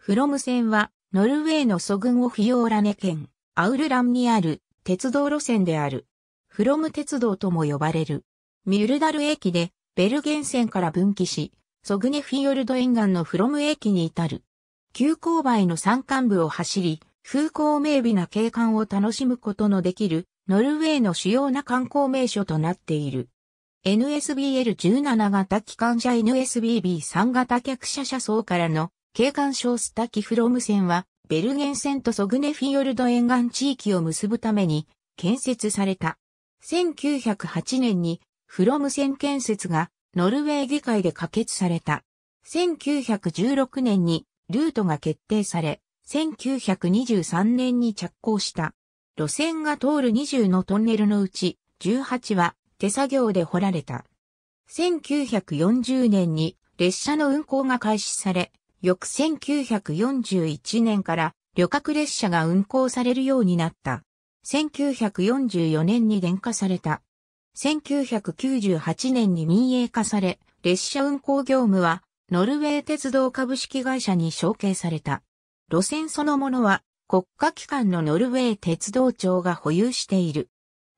フロム線は、ノルウェーのソグンオフィオーラネ県、アウルランにある鉄道路線である。フロム鉄道とも呼ばれる。ミュルダル駅で、ベルゲン線から分岐し、ソグネフィヨルド沿岸のフロム駅に至る。急勾配の山間部を走り、風光明媚な景観を楽しむことのできる、ノルウェーの主要な観光名所となっている。NSBL17 型機関車 NSBB3 型客車車窓からの警官省スタキフロム線は、ベルゲン線とソグネフィヨルド沿岸地域を結ぶために建設された。1908年にフロム線建設がノルウェー議会で可決された。1916年にルートが決定され、1923年に着工した。路線が通る20のトンネルのうち18は手作業で掘られた。1940年に列車の運行が開始され、翌1941年から旅客列車が運行されるようになった。1944年に電化された。1998年に民営化され、列車運行業務はノルウェー鉄道株式会社に承継された。路線そのものは国家機関のノルウェー鉄道庁が保有している。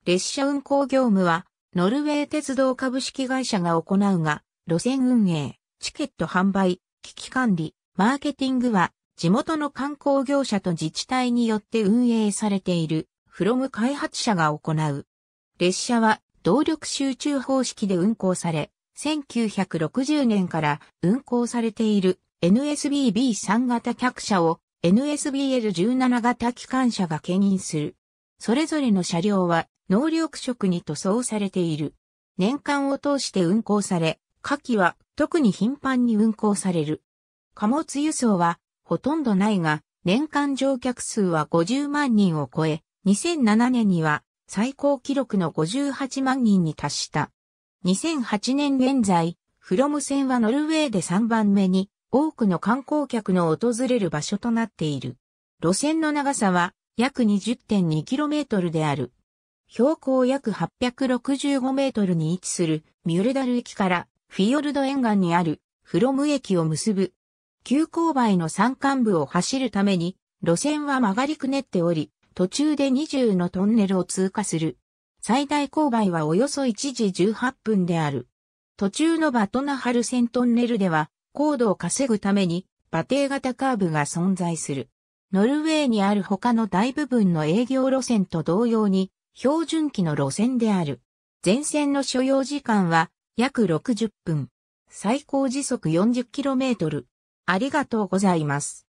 列車運行業務はノルウェー鉄道株式会社が行うが、路線運営、チケット販売、危機管理、マーケティングは地元の観光業者と自治体によって運営されているフロム開発者が行う。列車は動力集中方式で運行され、1960年から運行されている NSBB3 型客車を NSBL17 型機関車が牽引する。それぞれの車両は能力職に塗装されている。年間を通して運行され、夏季は特に頻繁に運行される。貨物輸送はほとんどないが、年間乗客数は50万人を超え、2007年には最高記録の58万人に達した。2008年現在、フロム線はノルウェーで3番目に多くの観光客の訪れる場所となっている。路線の長さは約 20.2km である。標高約865メートルに位置するミュルダル駅からフィヨルド沿岸にあるフロム駅を結ぶ。急勾配の山間部を走るために、路線は曲がりくねっており、途中で20のトンネルを通過する。最大勾配はおよそ1時18分である。途中のバトナハル線トンネルでは、高度を稼ぐために、馬蹄型カーブが存在する。ノルウェーにある他の大部分の営業路線と同様に、標準機の路線である。全線の所要時間は約60分。最高時速 40km。ありがとうございます。